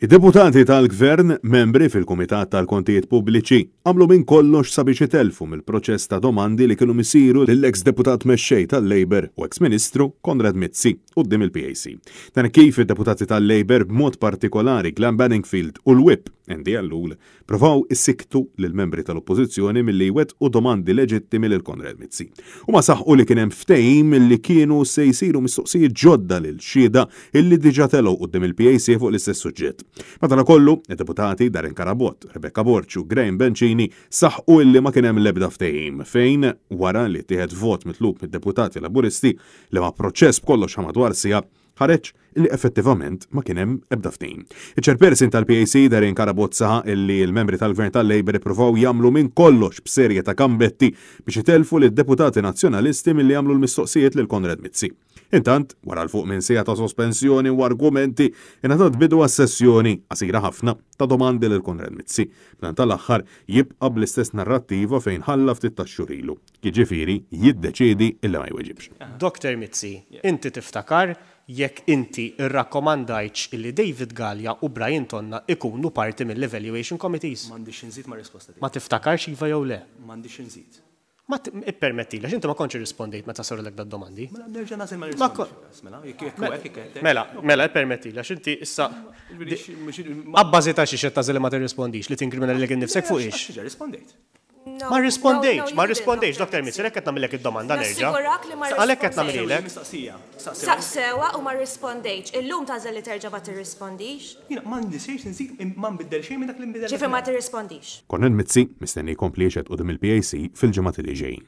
Id-deputati tal-gvern, membri fil-Kumitat tal-Kontijiet Pubbliċi, għamlu minn kollox sabiex itelfu mill-proċess ta' domandi li kienu misiru lill-eks deputat mexxej tal-Labor u eks ministru Konrad Mizzi u d-dim il-PAC. Dan kif id-deputati tal-Labor b'mod partikolari Glenn Banningfield u l-WIP Endi għallul, provaw issiktu l-membri tal-oppozizjoni mill-li wet u domandi leġittimi lil konrad Mizzi. U ma saħqu li kienem ftejm li kienu se jisiru mistoqsijiet ġodda l-xida illi u d-dim il-PAC fuq l-istess suġġett. Madana kollu, deputati Darin Karabot, Rebecca Borċu, Graham Bencini saħqu illi ma kienem lebda ftejim, fejn wara li tieħed vot mitlub mid-deputati laburisti li ma proċess b'kollox ħamadwar sija ħareġ li effettivament ma kienem ebda ftehim. Iċ-ċerpersin tal-PAC darin karabozza illi l-membri tal-gvern tal-Labor provaw jagħmlu minn kollox b'serje ta' kambetti biex itelfu lid deputati nazzjonalisti milli jagħmlu l-mistoqsijiet l Konrad Mizzi. Intant, wara l-fuq minn sija ta' sospensjoni u argumenti, ingħatat bidu għas-sessjoni qasira ħafna ta' domandi lil Konrad Mizzi. Plan mela tal-aħħar jibqa' bl-istess narrattiva fejn ħalla ftit ta' xurilu Jiġifieri jiddeċiedi illa ma jweġibx. Dr. Mizzi, inti tiftakar jekk inti irrakkomandajċ illi David Gallia u Brian Tonna ikunu parti mill-Evaluation Committees. Mandi xinżit ma risposta. Ma tiftakarx iva jew le? Mandi xinżit. Ma permetti, għax ma konċi rispondejt ma tasar l-ek dad domandi. Mela, nerġa nasil ma rispondi. Mela, mela, permetti, għax inti issa. Abbazita xie xe tazil ma t-rispondix li t-inkrimina l-ek nifsek fuq ix. Rispondejt. Ma rispondejx, ma rispondejx, Dr. Mitzer, qed nagħmilek id-domanda nerġa'. Għalhekk qed nagħmililek. Saqsewa u ma rispondejx. Illum tażel li terġa' ma tirrispondix. Jiena ma n insik ma nbiddel xejn minn dak li imbidder Ġifier ma tirrispondix. Konnen Mizzi mistenni jkompli u qudiem il-PAC fil-ġimgħat li ġejn.